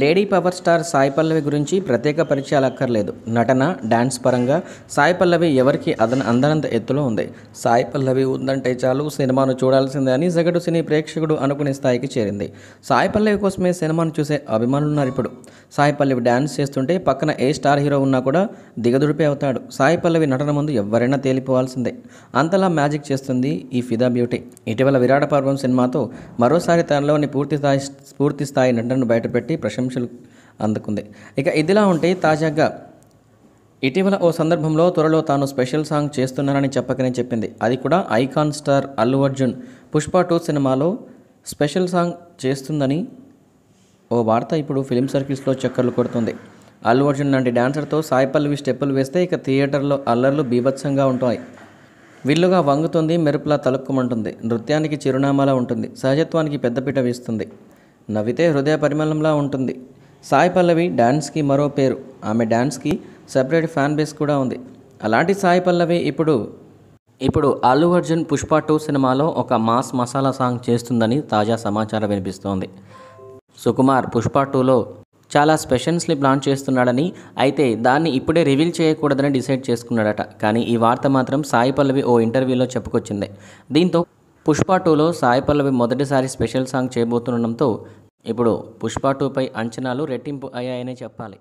lady power star Sai Pallavi గురించి ప్రత్యేక పరిచయాలు అక్కర్లేదు నటన డ్యాన్స్ పరంగా సాయి పల్లవి ఎవరికి అదన అందనంత ఎత్తులో ఉంది సాయి పల్లవి ఉందంటే చాలు సినిమాను చూడాల్సిందే అని సగటు సినీ ప్రేక్షకుడు అనుకునే స్థాయికి చేరింది సాయి పల్లవి కోసమే సినిమాను చూసే అభిమానులున్నారు ఇప్పుడు సాయి పల్లవి డ్యాన్స్ చేస్తుంటే పక్కన ఏ స్టార్ హీరో ఉన్నా కూడా దిగదుడిపే అవుతాడు సాయి పల్లవి నటన ముందు ఎవరైనా తేలిపోవాల్సిందే అంతలా మ్యాజిక్ చేస్తుంది ఈ ఫిదా బ్యూటీ ఇటీవల విరాట పర్వం సినిమాతో మరోసారి తనలోని పూర్తి స్థాయి పూర్తి స్థాయి నటనను బయటపెట్టి ప్రశ్న ప్రశంసలు అందుకుంది ఇక ఇదిలా ఉంటే తాజాగా ఇటీవల ఓ సందర్భంలో త్వరలో తాను స్పెషల్ సాంగ్ చేస్తున్నానని చెప్పకనే చెప్పింది అది కూడా icon star Allu Arjun Pushpa two సినిమాలో స్పెషల్ సాంగ్ చేస్తుందని ఓ వార్త ఇప్పుడు ఫిలిం సర్కిల్స్లో చక్కర్లు కొడుతుంది అల్లు అర్జున్ లాంటి డాన్సర్తో సాయిపల్లి స్టెప్పులు వేస్తే ఇక థియేటర్లో అల్లర్లు బీభత్సంగా ఉంటాయి విల్లుగా వంగుతుంది మెరుపులా తలుక్కుమంటుంది నృత్యానికి చిరునామాలా ఉంటుంది సహజత్వానికి పెద్దపీట వేస్తుంది నవ్వితే హృదయ పరిమళంలా ఉంటుంది సాయి పల్లవి డ్యాన్స్కి మరో పేరు ఆమె డ్యాన్స్కి సెపరేట్ ఫ్యాన్ బేస్ కూడా ఉంది అలాంటి సాయి పల్లవి ఇప్పుడు ఇప్పుడు అల్లు అర్జున్ పుష్ప టూ సినిమాలో ఒక మాస్ మసాలా సాంగ్ చేస్తుందని తాజా సమాచారం వినిపిస్తోంది సుకుమార్ పుష్ప టూలో చాలా స్పెషల్స్ని ప్లాన్ చేస్తున్నాడని అయితే దాన్ని ఇప్పుడే రివీల్ చేయకూడదని డిసైడ్ చేసుకున్నాడట కానీ ఈ వార్త మాత్రం సాయి పల్లవి ఓ ఇంటర్వ్యూలో చెప్పుకొచ్చింది దీంతో పుష్ప టూలో సాయి పల్లవి మొదటిసారి స్పెషల్ సాంగ్ చేయబోతుండడంతో ఇప్పుడు పుష్ప టూపై అంచనాలు రెట్టింపు అయ్యాయనే చెప్పాలి